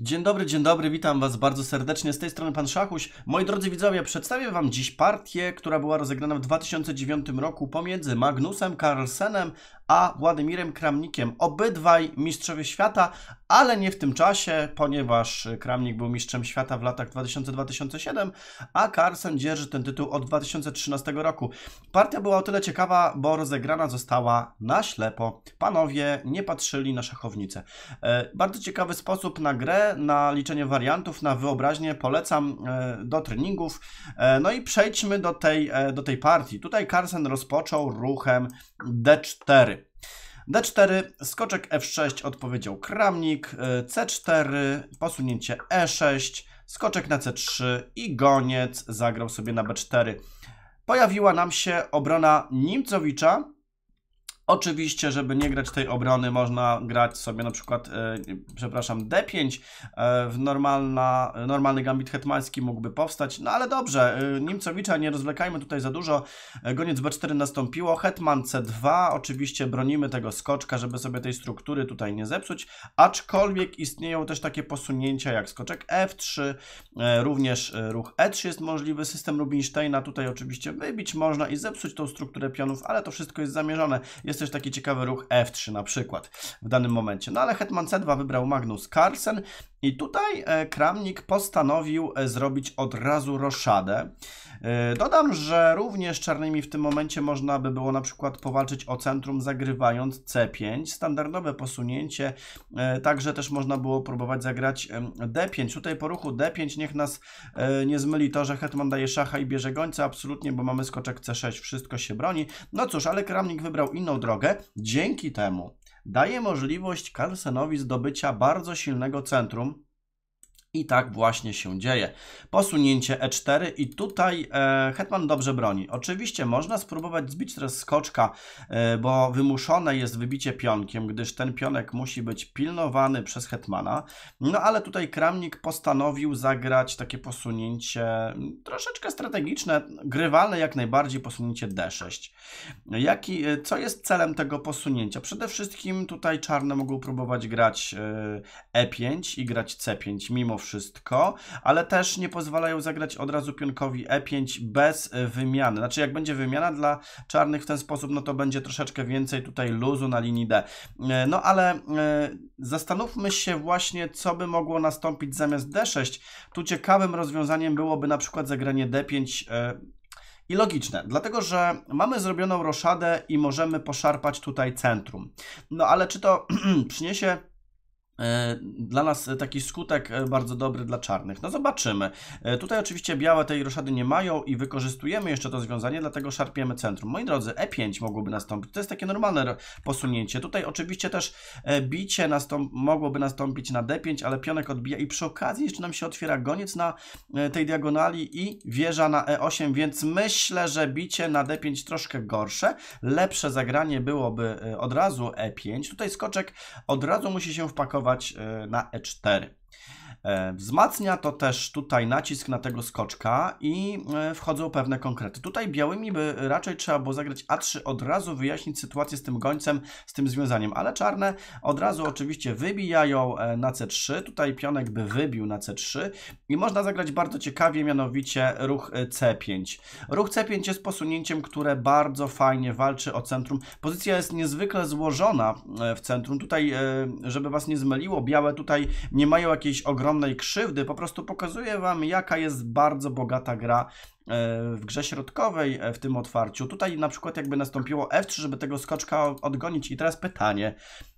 Dzień dobry, dzień dobry, witam Was bardzo serdecznie. Z tej strony Pan Szachuś. Moi drodzy widzowie, przedstawię Wam dziś partię, która była rozegrana w 2009 roku pomiędzy Magnusem Carlsenem a Władimirem Kramnikiem. Obydwaj mistrzowie świata, ale nie w tym czasie, ponieważ Kramnik był mistrzem świata w latach 2000-2007, a Carlsen dzierży ten tytuł od 2013 roku. Partia była o tyle ciekawa, bo rozegrana została na ślepo. Panowie nie patrzyli na szachownicę. E, bardzo ciekawy sposób na grę, na liczenie wariantów, na wyobraźnię. Polecam e, do treningów. E, no i przejdźmy do tej, do tej partii. Tutaj Carlsen rozpoczął ruchem D4. D4, skoczek F6, odpowiedział kramnik, e, C4, posunięcie E6, skoczek na C3 i goniec zagrał sobie na B4. Pojawiła nam się obrona Nimcowicza, Oczywiście, żeby nie grać tej obrony, można grać sobie na przykład, e, przepraszam, D5. E, w normalna, normalny gambit hetmański mógłby powstać, no ale dobrze, e, Nimcowicza nie rozwlekajmy tutaj za dużo. Goniec B4 nastąpiło, hetman C2, oczywiście bronimy tego skoczka, żeby sobie tej struktury tutaj nie zepsuć, aczkolwiek istnieją też takie posunięcia jak skoczek F3, również ruch E3 jest możliwy, system Rubinsteina tutaj oczywiście wybić można i zepsuć tą strukturę pionów, ale to wszystko jest zamierzone. Jest jest też taki ciekawy ruch F3 na przykład w danym momencie. No ale Hetman C2 wybrał Magnus Carlsen i tutaj e, Kramnik postanowił e, zrobić od razu roszadę. E, dodam, że również czarnymi w tym momencie można by było na przykład powalczyć o centrum zagrywając C5. Standardowe posunięcie, także też można było próbować zagrać D5. Tutaj po ruchu D5 niech nas nie zmyli to, że hetman daje szacha i bierze gońca, absolutnie, bo mamy skoczek C6, wszystko się broni. No cóż, ale Kramnik wybrał inną drogę, dzięki temu daje możliwość Carlsenowi zdobycia bardzo silnego centrum, i tak właśnie się dzieje. Posunięcie e4 i tutaj e, hetman dobrze broni. Oczywiście można spróbować zbić teraz skoczka, e, bo wymuszone jest wybicie pionkiem, gdyż ten pionek musi być pilnowany przez hetmana. No ale tutaj kramnik postanowił zagrać takie posunięcie troszeczkę strategiczne, grywalne jak najbardziej posunięcie d6. Jaki, e, co jest celem tego posunięcia? Przede wszystkim tutaj czarne mogą próbować grać e5 e i grać c5 mimo wszystko wszystko, ale też nie pozwalają zagrać od razu pionkowi e5 bez e, wymiany. Znaczy, jak będzie wymiana dla czarnych w ten sposób, no to będzie troszeczkę więcej tutaj luzu na linii D. E, no ale e, zastanówmy się właśnie, co by mogło nastąpić zamiast D6. Tu ciekawym rozwiązaniem byłoby na przykład zagranie D5 i logiczne, dlatego że mamy zrobioną roszadę i możemy poszarpać tutaj centrum. No ale czy to przyniesie E, dla nas taki skutek e, bardzo dobry dla czarnych. No zobaczymy. E, tutaj oczywiście białe tej roszady nie mają i wykorzystujemy jeszcze to związanie, dlatego szarpiemy centrum. Moi drodzy, E5 mogłoby nastąpić. To jest takie normalne posunięcie. Tutaj oczywiście też bicie nastąp mogłoby nastąpić na D5, ale pionek odbija i przy okazji jeszcze nam się otwiera goniec na tej diagonali i wieża na E8, więc myślę, że bicie na D5 troszkę gorsze. Lepsze zagranie byłoby od razu E5. Tutaj skoczek od razu musi się wpakować E, na E4. E, wzmacnia to też tutaj nacisk na tego skoczka i e, wchodzą pewne konkrety. Tutaj białymi by raczej trzeba było zagrać A3, od razu wyjaśnić sytuację z tym gońcem, z tym związaniem, ale czarne od razu oczywiście wybijają e, na C3, tutaj pionek by wybił na C3 i można zagrać bardzo ciekawie, mianowicie ruch C5. Ruch C5 jest posunięciem, które bardzo fajnie walczy o centrum. Pozycja jest niezwykle złożona w centrum. Tutaj, żeby Was nie zmyliło, białe tutaj nie mają jakiejś ogromnej ogromnej krzywdy, po prostu pokazuje Wam, jaka jest bardzo bogata gra e, w grze środkowej e, w tym otwarciu. Tutaj na przykład jakby nastąpiło F3, żeby tego skoczka odgonić i teraz pytanie,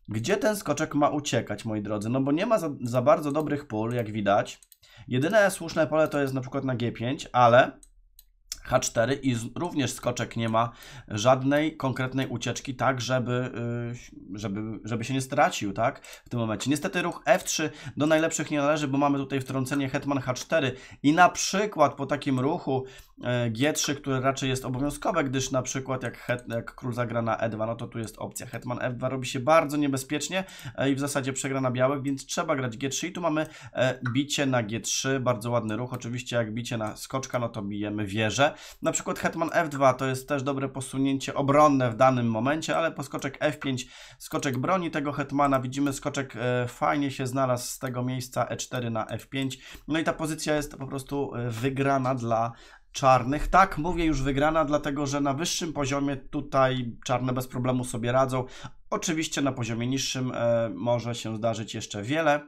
gdzie ten skoczek ma uciekać, moi drodzy? No bo nie ma za, za bardzo dobrych pól, jak widać. Jedyne słuszne pole to jest na przykład na G5, ale H4 i z, również skoczek nie ma żadnej konkretnej ucieczki, tak żeby, y, żeby, żeby się nie stracił, tak? W tym momencie. Niestety ruch F3 do najlepszych nie należy, bo mamy tutaj wtrącenie hetman H4 i na przykład po takim ruchu E, G3, które raczej jest obowiązkowe, gdyż na przykład jak, het, jak król zagra na E2, no to tu jest opcja. Hetman F2 robi się bardzo niebezpiecznie e, i w zasadzie przegra na białek, więc trzeba grać G3 i tu mamy e, bicie na G3, bardzo ładny ruch. Oczywiście jak bicie na skoczka, no to bijemy wieżę. Na przykład hetman F2 to jest też dobre posunięcie obronne w danym momencie, ale po skoczek F5 skoczek broni tego hetmana. Widzimy skoczek fajnie się znalazł z tego miejsca E4 na F5. No i ta pozycja jest po prostu wygrana dla czarnych. Tak, mówię już wygrana, dlatego że na wyższym poziomie tutaj czarne bez problemu sobie radzą. Oczywiście na poziomie niższym e, może się zdarzyć jeszcze wiele.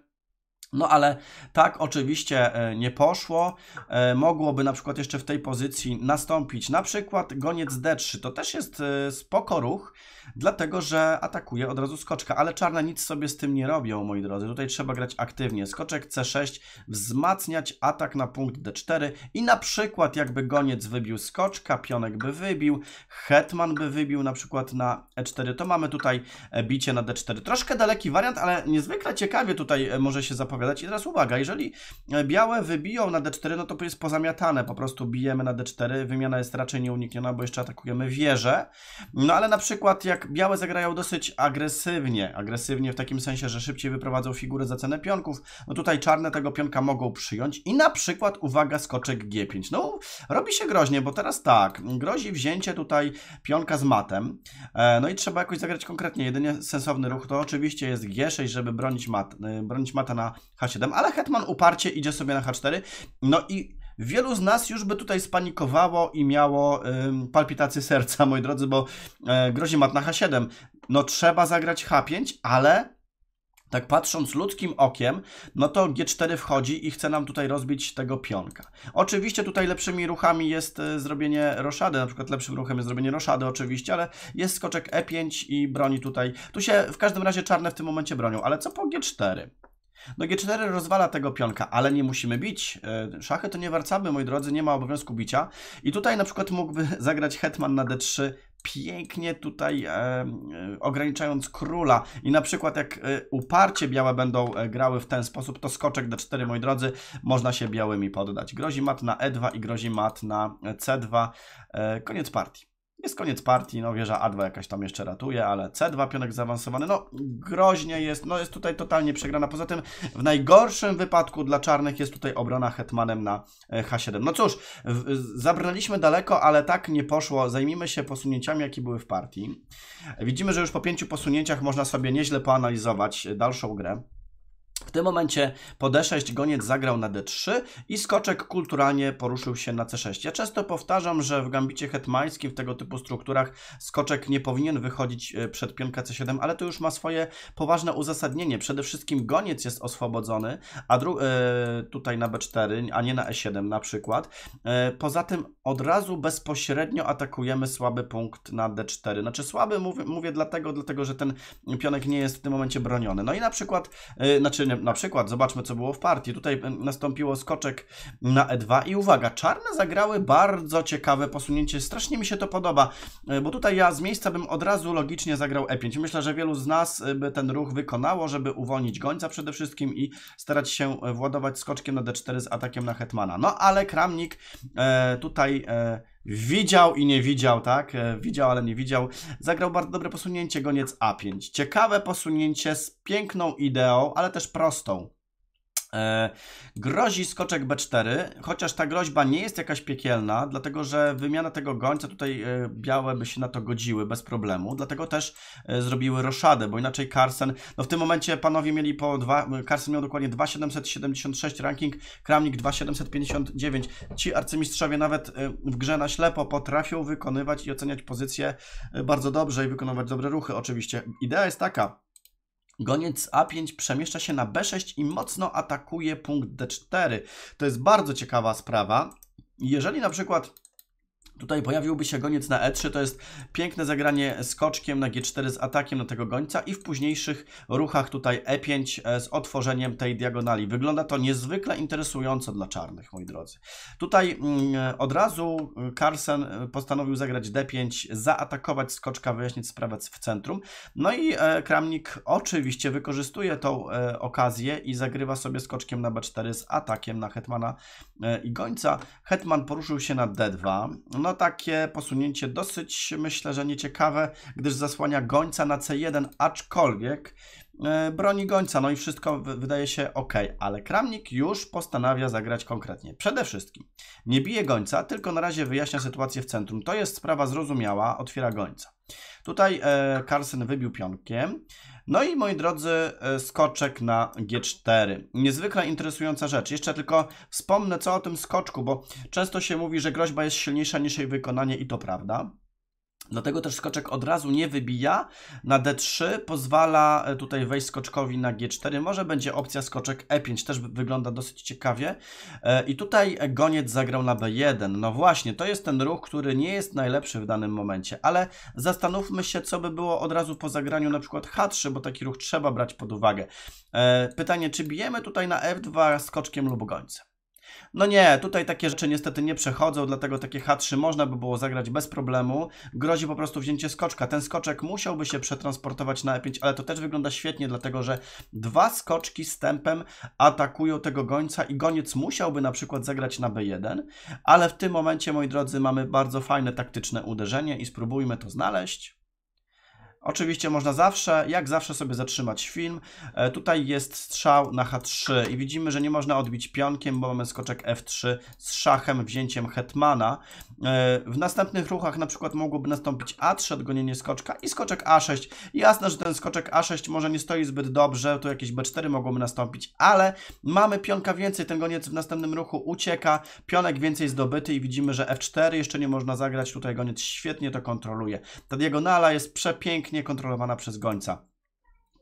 No ale tak oczywiście e, nie poszło. E, mogłoby na przykład jeszcze w tej pozycji nastąpić na przykład goniec D3. To też jest e, spoko ruch, dlatego że atakuje od razu skoczka, ale czarne nic sobie z tym nie robią, moi drodzy. Tutaj trzeba grać aktywnie. Skoczek C6, wzmacniać atak na punkt D4 i na przykład jakby goniec wybił skoczka, pionek by wybił, hetman by wybił na przykład na E4, to mamy tutaj bicie na D4. Troszkę daleki wariant, ale niezwykle ciekawie tutaj może się zapowiadać odpowiadać. I teraz uwaga, jeżeli e, białe wybiją na d4, no to jest pozamiatane, po prostu bijemy na d4, wymiana jest raczej nieunikniona, bo jeszcze atakujemy wieżę. No ale na przykład jak białe zagrają dosyć agresywnie, agresywnie w takim sensie, że szybciej wyprowadzą figurę za cenę pionków, no tutaj czarne tego pionka mogą przyjąć i na przykład, uwaga, skoczek g5. No, robi się groźnie, bo teraz tak, grozi wzięcie tutaj pionka z matem, e, no i trzeba jakoś zagrać konkretnie, jedynie sensowny ruch to oczywiście jest g6, żeby bronić, mat, e, bronić mata na H7, ale Hetman uparcie idzie sobie na H4. No i wielu z nas już by tutaj spanikowało i miało ym, palpitację serca, moi drodzy, bo y, grozi mat na H7. No trzeba zagrać H5, ale tak patrząc ludzkim okiem, no to G4 wchodzi i chce nam tutaj rozbić tego pionka. Oczywiście tutaj lepszymi ruchami jest e, zrobienie roszady, na przykład lepszym ruchem jest zrobienie roszady oczywiście, ale jest skoczek E5 i broni tutaj. Tu się w każdym razie czarne w tym momencie bronią, ale co po G4? No G4 rozwala tego pionka, ale nie musimy bić. E, szachy to nie warcaby, moi drodzy, nie ma obowiązku bicia. I tutaj na przykład mógłby zagrać hetman na D3, pięknie tutaj e, e, ograniczając króla i na przykład jak e, uparcie białe będą grały w ten sposób, to skoczek d4, moi drodzy, można się białymi poddać. Grozi mat na e2 i grozi mat na c2. E, koniec partii. Jest koniec partii, no wieża A2 jakaś tam jeszcze ratuje, ale C2 pionek zaawansowany, no groźnie jest, no jest tutaj totalnie przegrana. Poza tym w najgorszym wypadku dla czarnych jest tutaj obrona hetmanem na e, H7. No cóż, zabrnęliśmy daleko, ale tak nie poszło. Zajmijmy się posunięciami, jakie były w partii. Widzimy, że już po pięciu posunięciach można sobie nieźle poanalizować e, dalszą grę. W tym momencie po D6 goniec zagrał na D3 i skoczek kulturalnie poruszył się na C6. Ja często powtarzam, że w gambicie hetmańskim, w tego typu strukturach skoczek nie powinien wychodzić e, przed pionka C7, ale to już ma swoje poważne uzasadnienie. Przede wszystkim goniec jest oswobodzony, a e, tutaj na B4, a nie na E7 na przykład. E, poza tym od razu bezpośrednio atakujemy słaby punkt na D4. Znaczy słaby mówię, mówię dlatego, dlatego, że ten pionek nie jest w tym momencie broniony. No i na przykład, znaczy nie, na przykład zobaczmy, co było w partii. Tutaj nastąpiło skoczek na E2 i uwaga, czarne zagrały bardzo ciekawe posunięcie. Strasznie mi się to podoba, e, bo tutaj ja z miejsca bym od razu logicznie zagrał E5. Myślę, że wielu z nas e, by ten ruch wykonało, żeby uwolnić gońca przede wszystkim i starać się e, władować skoczkiem na D4 z atakiem na hetmana. No ale Kramnik tutaj Widział i nie widział, tak? E, widział, ale nie widział. Zagrał bardzo dobre posunięcie goniec A5. Ciekawe posunięcie z piękną ideą, ale też prostą. E, grozi skoczek B4, chociaż ta groźba nie jest jakaś piekielna, dlatego że wymiana tego gońca tutaj e, białe by się na to godziły bez problemu, dlatego też e, zrobiły roszadę, bo inaczej Carson, no w tym momencie panowie mieli po dwa, Carson miał dokładnie 2776 ranking, Kramnik 2759. Ci arcymistrzowie nawet w grze na ślepo potrafią wykonywać i oceniać pozycje bardzo dobrze i wykonywać dobre ruchy oczywiście. Idea jest taka, Goniec A5 przemieszcza się na B6 i mocno atakuje punkt D4. To jest bardzo ciekawa sprawa. Jeżeli na przykład Tutaj pojawiłby się goniec na E3, to jest piękne zagranie skoczkiem na G4 z atakiem na tego gońca i w późniejszych ruchach tutaj E5 e, z otworzeniem tej diagonali. Wygląda to niezwykle interesująco dla czarnych, moi drodzy. Tutaj mm, od razu e, Carlsen e, postanowił zagrać D5, zaatakować skoczka, wyjaśnić sprawę w centrum. No i Kramnik oczywiście wykorzystuje tą okazję i zagrywa sobie skoczkiem na B4 z atakiem na Hetmana i gońca. Hetman poruszył się na D2, no takie posunięcie dosyć myślę, że nieciekawe, gdyż zasłania gońca na C1, aczkolwiek E, broni gońca, no i wszystko wydaje się ok, ale Kramnik już postanawia zagrać konkretnie. Przede wszystkim nie bije gońca, tylko na razie wyjaśnia sytuację w centrum. To jest sprawa zrozumiała, otwiera gońca. Tutaj e, Carson wybił pionkiem. No i moi drodzy, e, skoczek na G4. Niezwykle interesująca rzecz. Jeszcze tylko wspomnę co o tym skoczku, bo często się mówi, że groźba jest silniejsza niż jej wykonanie i to prawda. Dlatego też skoczek od razu nie wybija na D3, pozwala e, tutaj wejść skoczkowi na G4. Może będzie opcja skoczek E5, też wygląda dosyć ciekawie. E, I tutaj goniec zagrał na B1. No właśnie, to jest ten ruch, który nie jest najlepszy w danym momencie, ale zastanówmy się, co by było od razu po zagraniu na przykład H3, bo taki ruch trzeba brać pod uwagę. E, pytanie, czy bijemy tutaj na F2 skoczkiem lub gońcem? No nie, tutaj takie rzeczy niestety nie przechodzą, dlatego takie H3 można by było zagrać bez problemu. Grozi po prostu wzięcie skoczka. Ten skoczek musiałby się przetransportować na E5, ale to też wygląda świetnie, dlatego że dwa skoczki z tempem atakują tego gońca i goniec musiałby na przykład zagrać na B1, ale w tym momencie, moi drodzy, mamy bardzo fajne taktyczne uderzenie i spróbujmy to znaleźć. Oczywiście można zawsze, jak zawsze sobie zatrzymać film. E, tutaj jest strzał na H3 i widzimy, że nie można odbić pionkiem, bo mamy skoczek F3 z szachem, wzięciem hetmana. E, w następnych ruchach na przykład mogłoby nastąpić A3, odgonienie skoczka i skoczek A6. Jasne, że ten skoczek A6 może nie stoi zbyt dobrze, tu jakieś B4 mogłoby nastąpić, ale mamy pionka więcej, ten goniec w następnym ruchu ucieka, pionek więcej zdobyty i widzimy, że F4 jeszcze nie można zagrać, tutaj goniec świetnie to kontroluje. Ta diagonala jest przepiękna, niekontrolowana przez gońca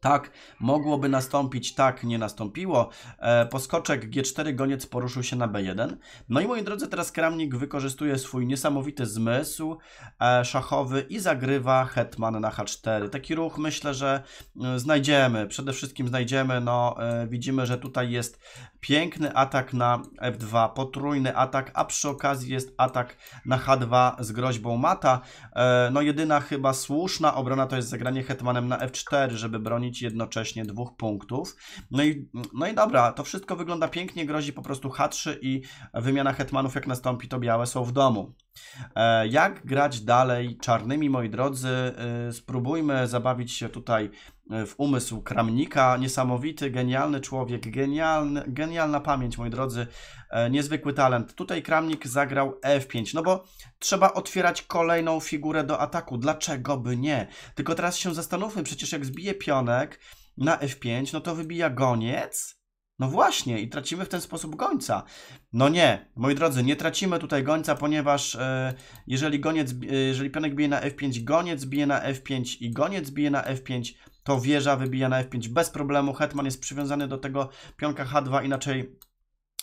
tak, mogłoby nastąpić, tak, nie nastąpiło. E, poskoczek G4, goniec poruszył się na B1. No i moi drodzy, teraz Kramnik wykorzystuje swój niesamowity zmysł e, szachowy i zagrywa hetman na H4. Taki ruch myślę, że mm, znajdziemy, przede wszystkim znajdziemy, no e, widzimy, że tutaj jest piękny atak na F2, potrójny atak, a przy okazji jest atak na H2 z groźbą mata. No jedyna chyba słuszna obrona to jest zagranie hetmanem na F4, żeby bronić bronić jednocześnie dwóch punktów. No i, no i dobra, to wszystko wygląda pięknie, grozi po prostu H3 i wymiana hetmanów jak nastąpi, to białe są w domu. E, jak grać dalej czarnymi, moi drodzy? Y, spróbujmy zabawić się tutaj E, w umysł Kramnika. Niesamowity, genialny człowiek, genialny, genialna pamięć, moi drodzy, e, niezwykły talent. Tutaj Kramnik zagrał F5, no bo trzeba otwierać kolejną figurę do ataku. Dlaczego by nie? Tylko teraz się zastanówmy, przecież jak zbije pionek na F5, no to wybija goniec. No właśnie, i tracimy w ten sposób gońca. No nie, moi drodzy, nie tracimy tutaj gońca, ponieważ e, jeżeli, goniec, e, jeżeli pionek bije na F5, goniec bije na F5 i goniec bije na F5, to wieża wybija na F5 bez problemu. Hetman jest przywiązany do tego pionka H2, inaczej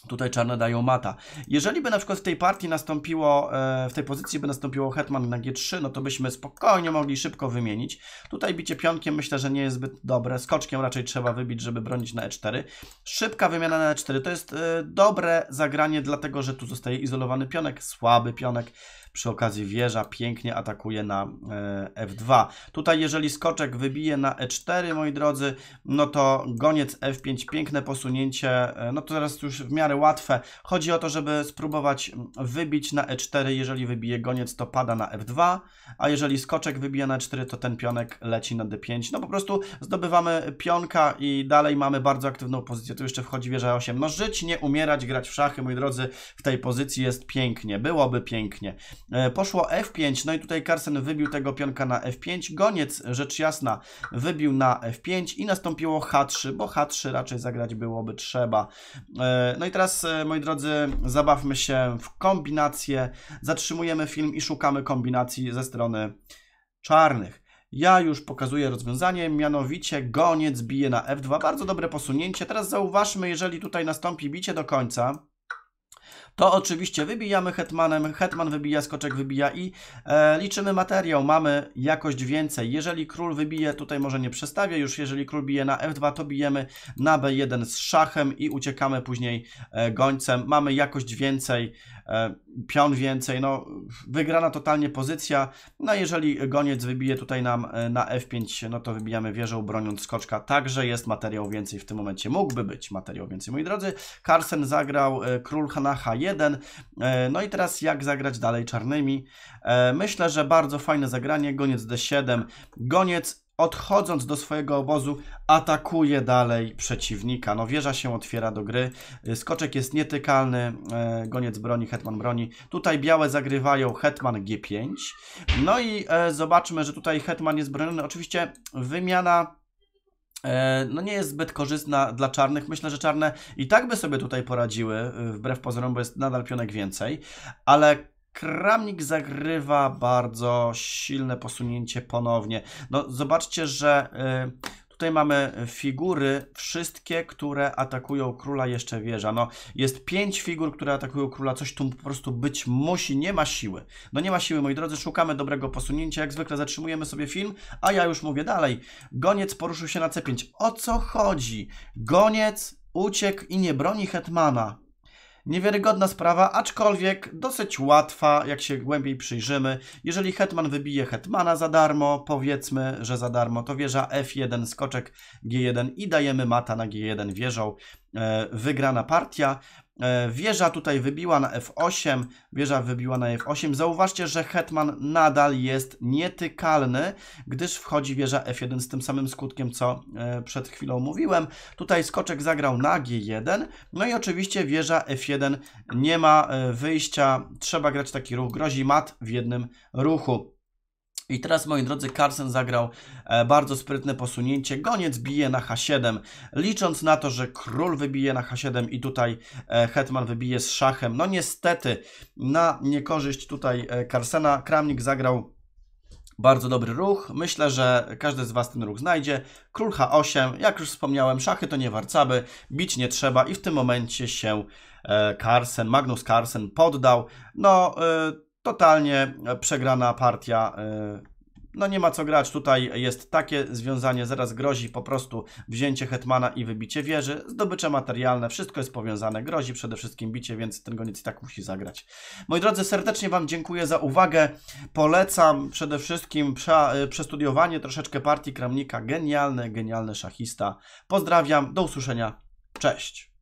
Tutaj czarne dają mata. Jeżeli by na przykład w tej partii nastąpiło, e, w tej pozycji by nastąpiło hetman na g3, no to byśmy spokojnie mogli szybko wymienić. Tutaj bicie pionkiem myślę, że nie jest zbyt dobre. Skoczkiem raczej trzeba wybić, żeby bronić na e4. Szybka wymiana na e4 to jest e, dobre zagranie, dlatego że tu zostaje izolowany pionek, słaby pionek. Przy okazji wieża pięknie atakuje na e, f2. Tutaj jeżeli skoczek wybije na e4, moi drodzy, no to goniec f5, piękne posunięcie, e, no to teraz już w miarę łatwe. Chodzi o to, żeby spróbować wybić na e4, jeżeli wybije goniec, to pada na f2, a jeżeli skoczek wybije na e4, to ten pionek leci na d5. No po prostu zdobywamy pionka i dalej mamy bardzo aktywną pozycję. Tu jeszcze wchodzi wieża 8. No żyć, nie umierać, grać w szachy, moi drodzy, w tej pozycji jest pięknie, byłoby pięknie. E, poszło F5, no i tutaj Carsen wybił tego pionka na F5. Goniec, rzecz jasna, wybił na F5 i nastąpiło H3, bo H3 raczej zagrać byłoby trzeba. E, no i teraz, e, moi drodzy, zabawmy się w kombinację. Zatrzymujemy film i szukamy kombinacji ze strony czarnych. Ja już pokazuję rozwiązanie, mianowicie goniec bije na F2. Bardzo dobre posunięcie. Teraz zauważmy, jeżeli tutaj nastąpi bicie do końca, to oczywiście wybijamy hetmanem, hetman wybija, skoczek wybija i e, liczymy materiał, mamy jakość więcej. Jeżeli król wybije, tutaj może nie przestawię już, jeżeli król bije na f2, to bijemy na b1 z szachem i uciekamy później e, gońcem. Mamy jakość więcej, E, pion więcej, no wygrana totalnie pozycja, no jeżeli goniec wybije tutaj nam e, na F5, no to wybijamy wieżą broniąc skoczka, także jest materiał więcej w tym momencie, mógłby być materiał więcej, moi drodzy, Carlsen zagrał e, król na H1, no i teraz jak zagrać dalej czarnymi, myślę, że bardzo fajne zagranie, goniec D7, goniec odchodząc do swojego obozu, atakuje dalej przeciwnika. No wieża się otwiera do gry, y, skoczek jest nietykalny, e, goniec broni, hetman broni. Tutaj białe zagrywają hetman g5. No i e, zobaczmy, że tutaj hetman jest broniony. Oczywiście wymiana e, no nie jest zbyt korzystna dla czarnych. Myślę, że czarne i tak by sobie tutaj poradziły, y, wbrew pozorom, bo jest nadal pionek więcej, ale Kramnik zagrywa bardzo silne posunięcie ponownie. No, zobaczcie, że y, tutaj mamy figury, wszystkie, które atakują króla jeszcze wieża. No, jest pięć figur, które atakują króla, coś tu po prostu być musi, nie ma siły. No nie ma siły, moi drodzy, szukamy dobrego posunięcia, jak zwykle zatrzymujemy sobie film, a ja już mówię dalej. Goniec poruszył się na C5. O co chodzi? Goniec uciekł i nie broni hetmana. Niewiarygodna sprawa, aczkolwiek dosyć łatwa, jak się głębiej przyjrzymy. Jeżeli hetman wybije hetmana za darmo, powiedzmy, że za darmo, to wieża f1, skoczek g1 i dajemy mata na g1 wieżą. E, wygrana partia. E, wieża tutaj wybiła na F8, wieża wybiła na F8. Zauważcie, że hetman nadal jest nietykalny, gdyż wchodzi wieża F1 z tym samym skutkiem, co e, przed chwilą mówiłem. Tutaj skoczek zagrał na G1, no i oczywiście wieża F1 nie ma e, wyjścia, trzeba grać taki ruch, grozi mat w jednym ruchu. I teraz, moi drodzy, Carlsen zagrał e, bardzo sprytne posunięcie. Goniec bije na H7, licząc na to, że król wybije na H7 i tutaj e, Hetman wybije z szachem. No niestety, na niekorzyść tutaj e, Carlsena, Kramnik zagrał bardzo dobry ruch. Myślę, że każdy z Was ten ruch znajdzie. Król H8, jak już wspomniałem, szachy to nie warcaby, bić nie trzeba i w tym momencie się Carlsen, Magnus Carlsen poddał. No totalnie e, przegrana partia. E, no nie ma co grać, tutaj jest takie związanie, zaraz grozi po prostu wzięcie Hetmana i wybicie wieży, zdobycze materialne, wszystko jest powiązane, grozi przede wszystkim bicie, więc ten goniec i tak musi zagrać. Moi drodzy, serdecznie Wam dziękuję za uwagę, polecam przede wszystkim prze, e, przestudiowanie troszeczkę partii Kramnika, genialny, genialny szachista. Pozdrawiam, do usłyszenia, cześć!